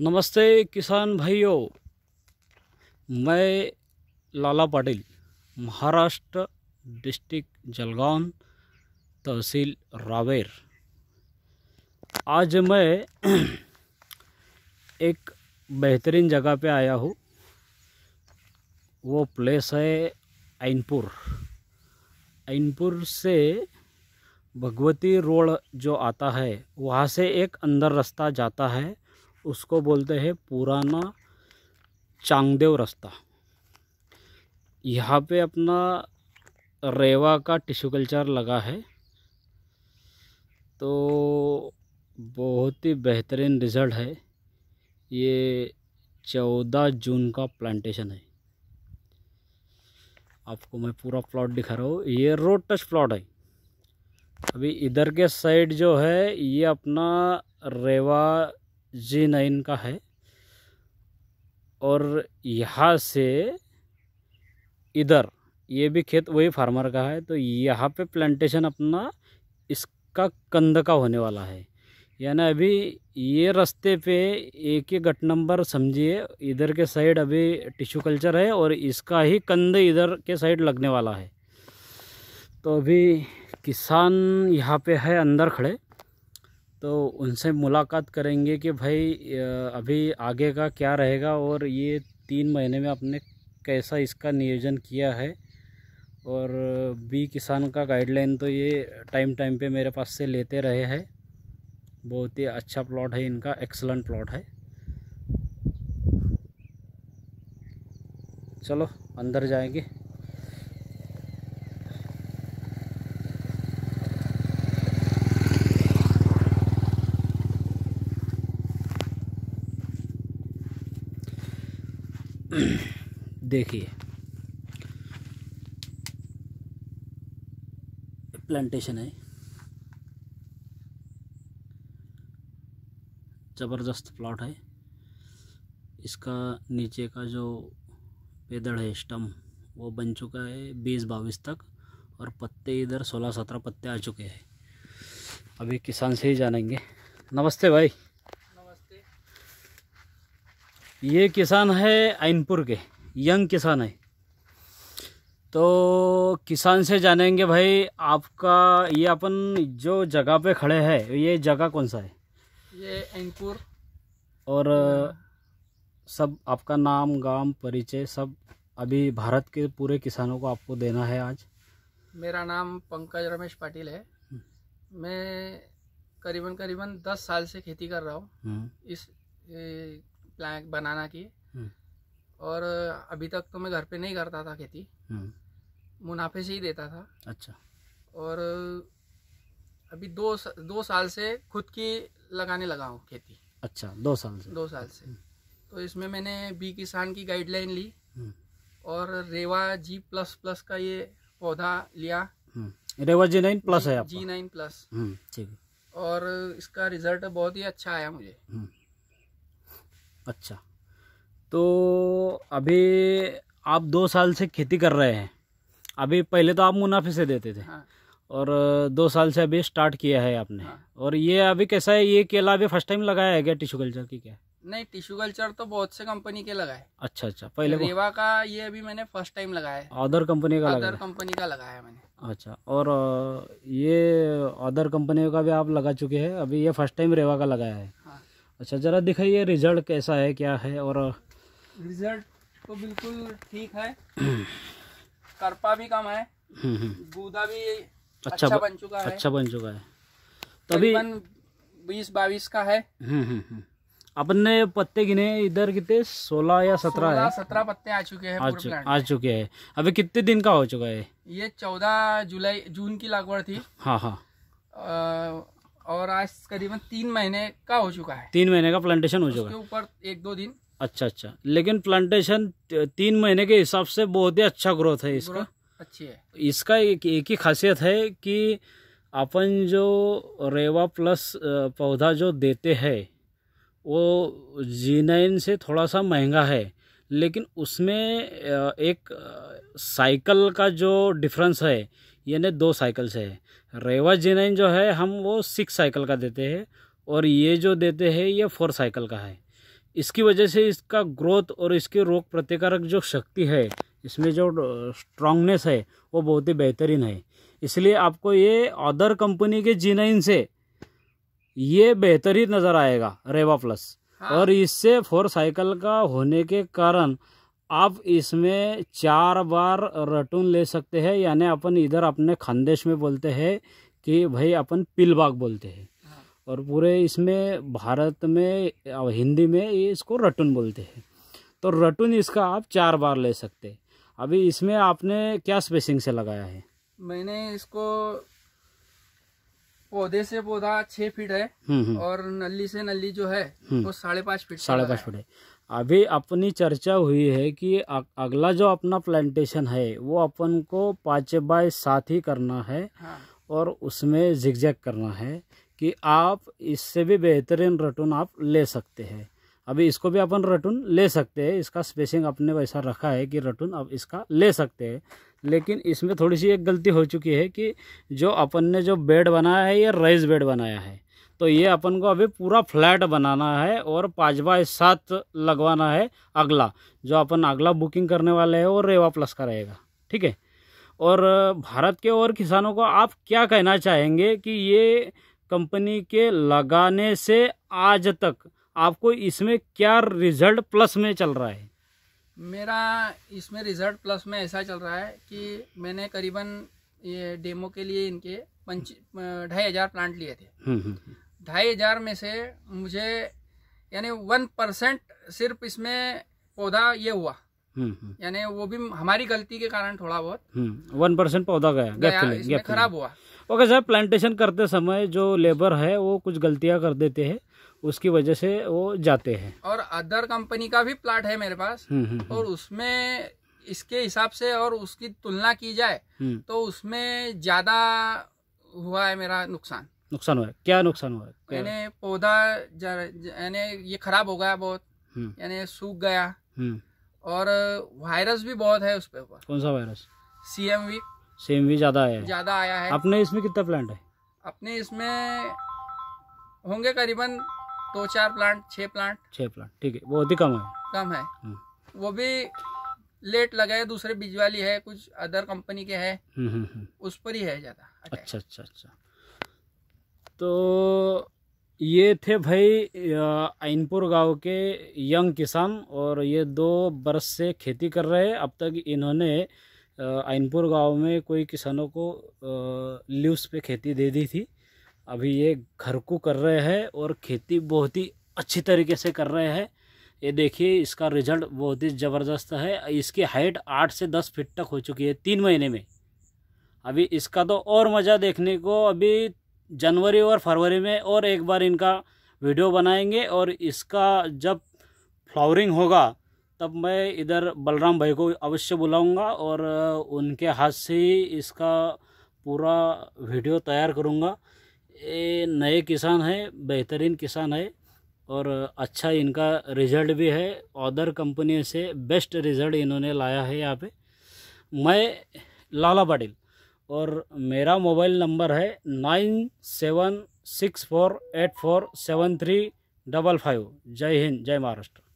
नमस्ते किसान भाइयों मैं लाला पाटिल महाराष्ट्र डिस्ट्रिक्ट जलगांव तहसील रावेर आज मैं एक बेहतरीन जगह पे आया हूँ वो प्लेस है ऐनपुर ऐनपुर से भगवती रोड जो आता है वहाँ से एक अंदर रास्ता जाता है उसको बोलते हैं पुराना चांगदेव रास्ता यहाँ पे अपना रेवा का टिश्यू कल्चर लगा है तो बहुत ही बेहतरीन रिज़ल्ट है ये चौदह जून का प्लांटेशन है आपको मैं पूरा प्लॉट दिखा रहा हूँ ये रोड टच प्लॉट है अभी इधर के साइड जो है ये अपना रेवा जे नाइन का है और यहाँ से इधर ये भी खेत वही फार्मर का है तो यहाँ पे प्लांटेशन अपना इसका कंध का होने वाला है यानी अभी ये रास्ते पे एक ही गट नंबर समझिए इधर के साइड अभी टिश्यू कल्चर है और इसका ही कंध इधर के साइड लगने वाला है तो अभी किसान यहाँ पे है अंदर खड़े तो उनसे मुलाकात करेंगे कि भाई अभी आगे का क्या रहेगा और ये तीन महीने में आपने कैसा इसका नियोजन किया है और बी किसान का गाइडलाइन तो ये टाइम टाइम पे मेरे पास से लेते रहे हैं बहुत ही अच्छा प्लॉट है इनका एक्सलेंट प्लॉट है चलो अंदर जाएंगे देखिए प्लांटेशन है ज़बरदस्त प्लॉट है इसका नीचे का जो पेदड़ है स्टम वो बन चुका है बीस बाईस तक और पत्ते इधर सोलह सत्रह पत्ते आ चुके हैं अभी किसान से ही जानेंगे नमस्ते भाई ये किसान है ऐनपुर के यंग किसान है तो किसान से जानेंगे भाई आपका ये अपन जो जगह पे खड़े हैं ये जगह कौन सा है ये ऐनपुर और सब आपका नाम गांव परिचय सब अभी भारत के पूरे किसानों को आपको देना है आज मेरा नाम पंकज रमेश पाटिल है हम्म। मैं करीबन करीबन दस साल से खेती कर रहा हूँ हम्म। इस प्लान बनाना की हम्म। और अभी तक तो मैं घर पे नहीं करता था खेती हम्म। मुनाफे से ही देता था अच्छा और अभी दो दो साल से खुद की लगाने लगा हूँ खेती अच्छा दो साल से दो साल से हम्म। तो इसमें मैंने बी किसान की गाइडलाइन ली और रेवा जी प्लस प्लस का ये पौधा लिया रेवा जी नाइन प्लस है आपका जी नाइन प्लस ठीक और इसका रिजल्ट बहुत ही अच्छा आया मुझे अच्छा तो अभी आप दो साल से खेती कर रहे हैं अभी पहले तो आप मुनाफे से देते थे हाँ। और दो साल से अभी स्टार्ट किया है आपने हाँ। और ये अभी कैसा है ये केला अभी फर्स्ट टाइम लगाया है क्या टिश्यू कल्चर की क्या नहीं टिश्यू कल्चर तो बहुत से कंपनी के लगाए अच्छा अच्छा पहले रेवा का ये अभी मैंने फर्स्ट टाइम लगाया है अदर कंपनी का अदर कंपनी का लगाया है मैंने अच्छा और ये अदर कंपनी का भी आप लगा चुके हैं अभी ये फर्स्ट टाइम रेवा का लगाया है अच्छा ज़रा दिखाइए रिजल्ट कैसा है क्या है और रिजल्ट तो बिल्कुल ठीक है हम्म। करपा भी कम है हम्म, हम्म। गूदा भी अच्छा, अच्छा बन चुका है अच्छा बन चुका है तभी बीस बाईस का है अपन ने पत्ते गिने इधर कितने सोलह या सत्रह है सत्रह पत्ते आ चुके हैं आ, चु, आ चुके हैं अभी कितने दिन का हो चुका है ये चौदह जुलाई जून की लागवड़ थी हाँ हाँ और आज करीबन तीन महीने का हो चुका है तीन महीने का प्लांटेशन हो चुका है ऊपर एक दो दिन अच्छा अच्छा लेकिन प्लांटेशन तीन महीने के हिसाब से बहुत ही अच्छा ग्रोथ है इसका अच्छी है इसका एक एक ही खासियत है कि अपन जो रेवा प्लस पौधा जो देते हैं वो जी से थोड़ा सा महंगा है लेकिन उसमें एक साइकिल का जो डिफरेंस है यानी दो साइकिल है रेवा जेनाइन जो है हम वो सिक्स साइकिल का देते हैं और ये जो देते हैं ये फोर साइकिल का है इसकी वजह से इसका ग्रोथ और इसकी रोग प्रतिकारक जो शक्ति है इसमें जो स्ट्रांगनेस है वो बहुत ही बेहतरीन है इसलिए आपको ये अदर कंपनी के जीनाइन से ये बेहतरीन नज़र आएगा रेवा प्लस हाँ। और इससे फोर साइकिल का होने के कारण आप इसमें चार बार रटून ले सकते हैं यानी अपन इधर अपने खानदेश में बोलते हैं कि भाई अपन पिलबाग बोलते हैं हाँ। और पूरे इसमें भारत में हिंदी में इसको रटून बोलते हैं तो रटून इसका आप चार बार ले सकते अभी इसमें आपने क्या स्पेसिंग से लगाया है मैंने इसको पौधे से पौधा छह फीट है हम्म, हम्म। और नली से नली जो है हम्म। वो साढ़े पाँच फीट साढ़े पाँच फीट है अभी अपनी चर्चा हुई है कि अगला जो अपना प्लांटेशन है वो अपन को पाँच बाय सात ही करना है हाँ। और उसमें जिगजैग करना है कि आप इससे भी बेहतरीन रटून आप ले सकते हैं अभी इसको भी अपन रटून ले सकते हैं इसका स्पेसिंग अपने वैसा रखा है कि रटून अब इसका ले सकते हैं लेकिन इसमें थोड़ी सी एक गलती हो चुकी है कि जो अपन ने जो बेड बनाया है ये राइस बेड बनाया है तो ये अपन को अभी पूरा फ्लैट बनाना है और पाँच बाय सात लगवाना है अगला जो अपन अगला बुकिंग करने वाले हैं वो रेवा प्लस का रहेगा ठीक है और भारत के और किसानों को आप क्या कहना चाहेंगे कि ये कंपनी के लगाने से आज तक आपको इसमें क्या रिजल्ट प्लस में चल रहा है मेरा इसमें रिजल्ट प्लस में ऐसा चल रहा है कि मैंने करीबन ये डेमो के लिए इनके पंच ढाई हज़ार प्लांट लिए थे हम्म, हम्म, हम्म। ढाई हज़ार में से मुझे यानी वन परसेंट सिर्फ इसमें पौधा ये हुआ यानी वो भी हमारी गलती के कारण थोड़ा बहुत वन परसेंट पौधा गया, गया, गया खराब हुआ ओके सर प्लांटेशन करते समय जो लेबर है वो कुछ गलतियां कर देते हैं उसकी वजह से वो जाते हैं और अदर कंपनी का भी प्लाट है मेरे पास हम्म, हम्म, हम्म। और उसमें इसके हिसाब से और उसकी तुलना की जाए तो उसमें ज्यादा हुआ है मेरा नुकसान नुकसान हुआ है क्या नुकसान हुआ है पौधा यानी ये खराब हो गया बहुत यानी सूख गया और वायरस भी बहुत है उसपे ऊपर कौन सा virus C M V C M V ज्यादा आया ज्यादा आया है अपने इसमें कितना प्लांट है अपने इसमें होंगे करीबन दो चार प्लांट छः प्लांट छः प्लांट ठीक है वो अधिक कम है कम है हाँ। वो भी लेट है दूसरे बीज वाली है कुछ अदर कंपनी के है हम्म, हम्म, हम्म। उस पर ही है ज़्यादा अच्छा अच्छा अच्छा तो ये थे भाई आइनपुर गांव के यंग किसान और ये दो बरस से खेती कर रहे हैं अब तक इन्होंने आइनपुर गांव में कोई किसानों को लिवस पे खेती दे दी थी अभी ये घर को कर रहे हैं और खेती बहुत ही अच्छी तरीके से कर रहे हैं ये देखिए इसका रिजल्ट बहुत ही ज़बरदस्त है इसकी हाइट आठ से दस फीट तक हो चुकी है तीन महीने में अभी इसका तो और मज़ा देखने को अभी जनवरी और फरवरी में और एक बार इनका वीडियो बनाएंगे और इसका जब फ्लावरिंग होगा तब मैं इधर बलराम भाई को अवश्य बुलाऊंगा और उनके हाथ से ही इसका पूरा वीडियो तैयार करूंगा ये नए किसान हैं बेहतरीन किसान है और अच्छा इनका रिज़ल्ट भी है अदर कंपनी से बेस्ट रिज़ल्ट इन्होंने लाया है यहाँ पे मैं लाला पाटिल और मेरा मोबाइल नंबर है nine seven six four eight four seven three double five जय हिंद जय महाराष्ट्र